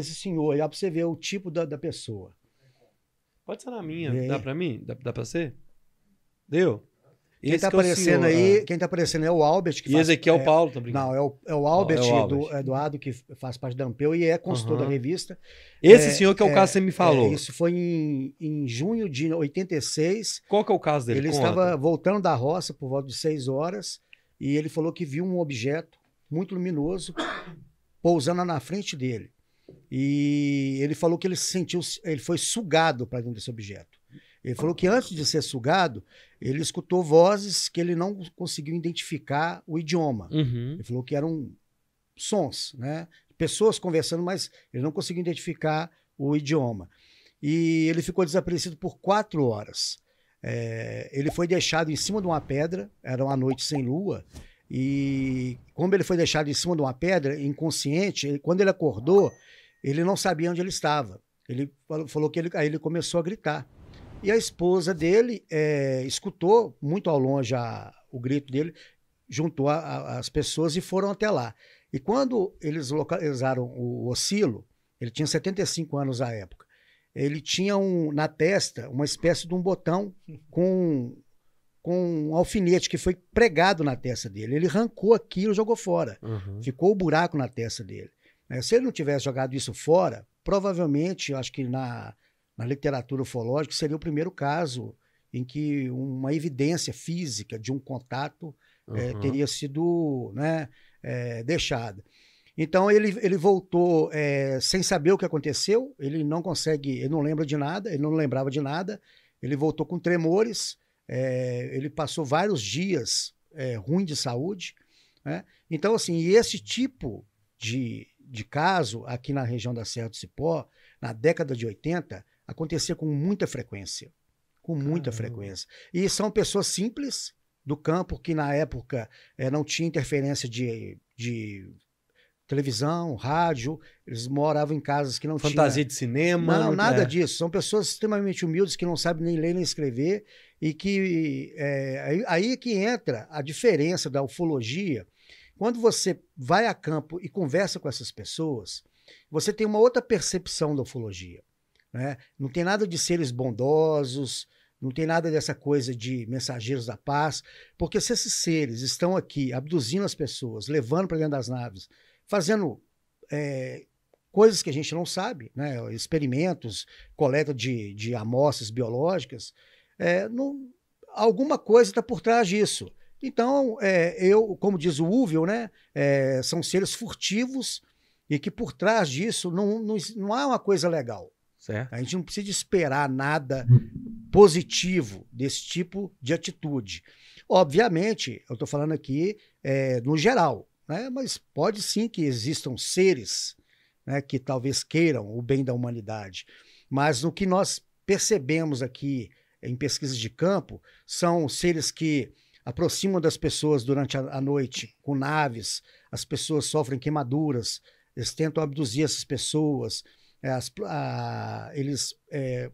esse senhor, e aí pra você ver o tipo da, da pessoa. Pode ser na minha. Dá pra mim? Dá, dá pra ser? Deu? Quem esse tá que é aparecendo é aí, quem tá aparecendo é o Albert. Que e faz, esse aqui é, é o Paulo também. Tá não, é o, é o Albert, não, é o Albert. Do, Eduardo, que faz parte da Ampeu e é consultor uhum. da revista. Esse é, senhor que é o é, caso que você me falou. isso foi em, em junho de 86. Qual que é o caso dele? Ele Conta. estava voltando da roça por volta de 6 horas e ele falou que viu um objeto muito luminoso pousando na frente dele. E ele falou que ele se sentiu, ele foi sugado para dentro desse objeto. Ele falou que antes de ser sugado, ele escutou vozes que ele não conseguiu identificar o idioma. Uhum. Ele falou que eram sons, né? Pessoas conversando, mas ele não conseguiu identificar o idioma. E ele ficou desaparecido por quatro horas. É, ele foi deixado em cima de uma pedra, era uma noite sem lua, e como ele foi deixado em cima de uma pedra, inconsciente, ele, quando ele acordou, ele não sabia onde ele estava. Ele falou que ele, aí ele começou a gritar. E a esposa dele é, escutou muito ao longe a, o grito dele, juntou a, a, as pessoas e foram até lá. E quando eles localizaram o oscilo, ele tinha 75 anos à época, ele tinha um, na testa uma espécie de um botão com, com um alfinete que foi pregado na testa dele. Ele arrancou aquilo e jogou fora. Uhum. Ficou o um buraco na testa dele. Né? Se ele não tivesse jogado isso fora, provavelmente, eu acho que na, na literatura ufológica seria o primeiro caso em que uma evidência física de um contato uhum. é, teria sido né, é, deixada. Então ele, ele voltou é, sem saber o que aconteceu, ele não consegue, ele não lembra de nada, ele não lembrava de nada, ele voltou com tremores, ele passou vários dias ruim de saúde. Né? Então, assim, esse tipo de de caso aqui na região da Serra do Cipó, na década de 80, acontecia com muita frequência. Com muita Caramba. frequência. E são pessoas simples do campo que na época é, não tinha interferência de, de televisão, rádio, eles moravam em casas que não Fantasia tinha... Fantasia de cinema. Não, nada é. disso. São pessoas extremamente humildes que não sabem nem ler nem escrever e que... É, aí, aí é que entra a diferença da ufologia quando você vai a campo e conversa com essas pessoas, você tem uma outra percepção da ufologia. Né? Não tem nada de seres bondosos, não tem nada dessa coisa de mensageiros da paz, porque se esses seres estão aqui abduzindo as pessoas, levando para dentro das naves, fazendo é, coisas que a gente não sabe, né? experimentos, coleta de, de amostras biológicas, é, não, alguma coisa está por trás disso. Então, é, eu, como diz o Úvio, né, é, são seres furtivos e que por trás disso não, não, não há uma coisa legal. Certo. A gente não precisa esperar nada positivo desse tipo de atitude. Obviamente, eu estou falando aqui é, no geral, né, mas pode sim que existam seres né, que talvez queiram o bem da humanidade. Mas o que nós percebemos aqui em pesquisas de campo, são seres que aproximam das pessoas durante a, a noite com naves, as pessoas sofrem queimaduras, eles tentam abduzir essas pessoas, é, as, a, eles é,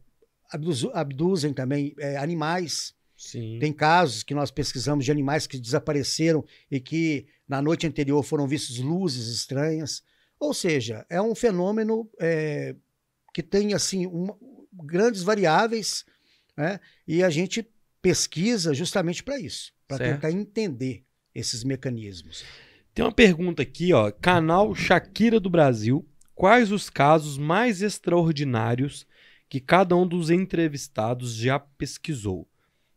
abduz, abduzem também é, animais. Sim. Tem casos que nós pesquisamos de animais que desapareceram e que na noite anterior foram vistos luzes estranhas. Ou seja, é um fenômeno é, que tem assim grandes variáveis, né? E a gente pesquisa justamente para isso, para tentar entender esses mecanismos. Tem uma pergunta aqui, ó, canal Shakira do Brasil, quais os casos mais extraordinários que cada um dos entrevistados já pesquisou?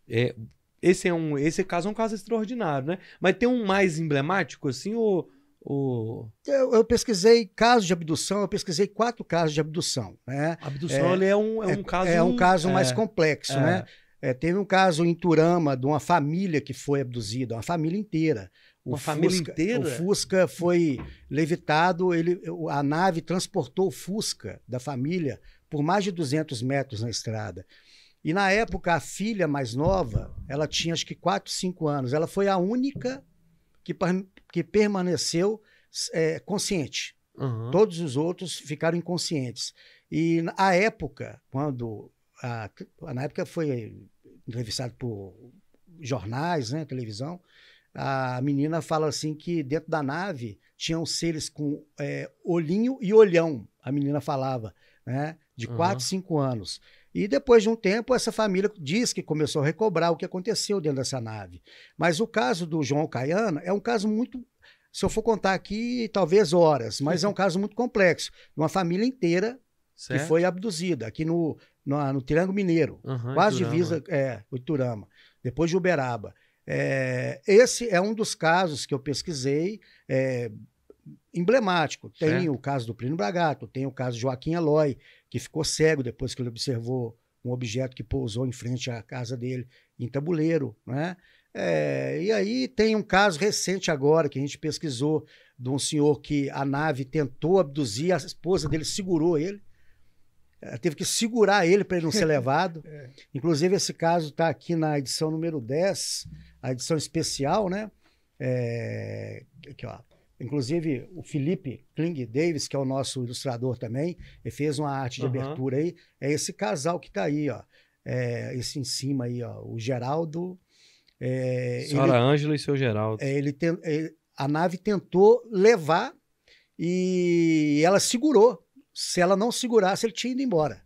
É, esse é um, esse caso é um caso extraordinário, né? Mas tem um mais emblemático assim ou o... Eu, eu, pesquisei casos de abdução, eu pesquisei quatro casos de abdução. Né? Abdução é, é um, é um é, caso. É um caso é. mais complexo, né? É. É, teve um caso em Turama de uma família que foi abduzida, uma família inteira. O uma Fusca, família inteira? O Fusca foi levitado, ele, a nave transportou o Fusca da família por mais de 200 metros na estrada. E na época, a filha mais nova, ela tinha acho que 4, 5 anos, ela foi a única que, que permaneceu é, consciente. Uhum. Todos os outros ficaram inconscientes. E a época, quando a, na época foi entrevistado por jornais, né, televisão, a menina fala assim que dentro da nave tinham seres com é, olhinho e olhão, a menina falava, né, de 4, uhum. 5 anos. E depois de um tempo, essa família diz que começou a recobrar o que aconteceu dentro dessa nave. Mas o caso do João Caiana é um caso muito se eu for contar aqui, talvez horas, mas é um caso muito complexo. Uma família inteira certo. que foi abduzida. Aqui no, no, ah, no Triângulo Mineiro, uhum, quase Iturama. divisa é, Iturama, depois de Uberaba. É, esse é um dos casos que eu pesquisei, é, emblemático. Tem certo. o caso do Plínio Bragato, tem o caso de Joaquim Eloy, que ficou cego depois que ele observou um objeto que pousou em frente à casa dele, em tabuleiro, né? É, e aí tem um caso recente agora que a gente pesquisou de um senhor que a nave tentou abduzir, a esposa dele segurou ele, é, teve que segurar ele para ele não ser levado. é. Inclusive, esse caso está aqui na edição número 10, a edição especial, né? É, aqui, ó. Inclusive, o Felipe Kling Davis, que é o nosso ilustrador também, ele fez uma arte de abertura aí. É esse casal que está aí, ó. É, esse em cima aí, ó. O Geraldo. É, Senhora Ângela e seu Geraldo. É, ele, tem, ele é, a nave tentou levar e ela segurou se ela não segurasse, ele tinha ido embora.